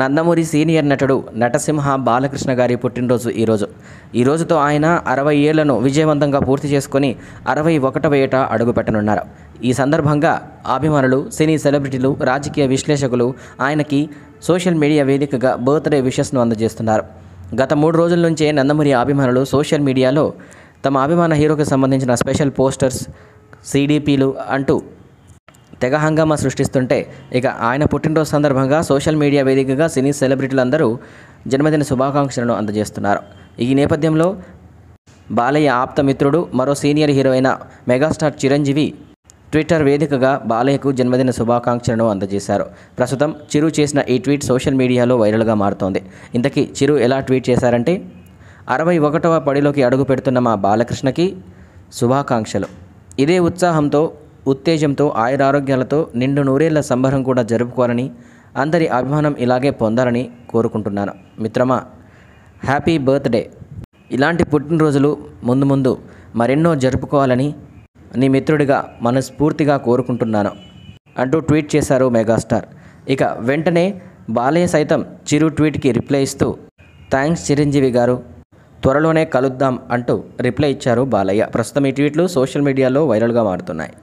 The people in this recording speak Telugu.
నందమూరి సీనియర్ నటుడు నటసింహ బాలకృష్ణ గారి పుట్టినరోజు ఈరోజు ఈరోజుతో ఆయన అరవై ఏళ్లను విజయవంతంగా పూర్తి చేసుకొని అరవై ఒకటవ ఏట అడుగుపెట్టనున్నారు ఈ సందర్భంగా అభిమానులు సినీ సెలబ్రిటీలు రాజకీయ విశ్లేషకులు ఆయనకి సోషల్ మీడియా వేదికగా బర్త్డే విషస్ను అందజేస్తున్నారు గత మూడు రోజుల నుంచే నందమూరి అభిమానులు సోషల్ మీడియాలో తమ అభిమాన హీరోకి సంబంధించిన స్పెషల్ పోస్టర్స్ సీడీపీలు అంటూ తెగ హంగామా సృష్టిస్తుంటే ఇక ఆయన పుట్టినరోజు సందర్భంగా సోషల్ మీడియా వేదికగా సినీ సెలబ్రిటీలందరూ జన్మదిన శుభాకాంక్షలను అందజేస్తున్నారు ఈ నేపథ్యంలో బాలయ్య ఆప్త మిత్రుడు మరో సీనియర్ హీరో అయిన మెగాస్టార్ చిరంజీవి ట్విట్టర్ వేదికగా బాలయ్యకు జన్మదిన శుభాకాంక్షలను అందజేశారు ప్రస్తుతం చిరు చేసిన ఈ ట్వీట్ సోషల్ మీడియాలో వైరల్గా మారుతోంది ఇంతకీ చిరు ఎలా ట్వీట్ చేశారంటే అరవై ఒకటవ పడిలోకి అడుగు పెడుతున్న మా బాలకృష్ణకి శుభాకాంక్షలు ఇదే ఉత్సాహంతో ఉత్తేజంతో ఆయురారోగ్యాలతో నిండు నూరేళ్ల సంబరం కూడా జరుపుకోవాలని అందరి అభిమానం ఇలాగే పొందాలని కోరుకుంటున్నాను మిత్రమా హ్యాపీ బర్త్డే ఇలాంటి పుట్టినరోజులు ముందు ముందు మరెన్నో జరుపుకోవాలని నీ మిత్రుడిగా మనస్ఫూర్తిగా కోరుకుంటున్నాను అంటూ ట్వీట్ చేశారు మెగాస్టార్ ఇక వెంటనే బాలయ్య సైతం చిరు ట్వీట్కి రిప్లై ఇస్తూ థ్యాంక్స్ చిరంజీవి గారు త్వరలోనే కలుద్దాం అంటూ రిప్లై ఇచ్చారు బాలయ్య ప్రస్తుతం ఈ ట్వీట్లు సోషల్ మీడియాలో వైరల్గా మారుతున్నాయి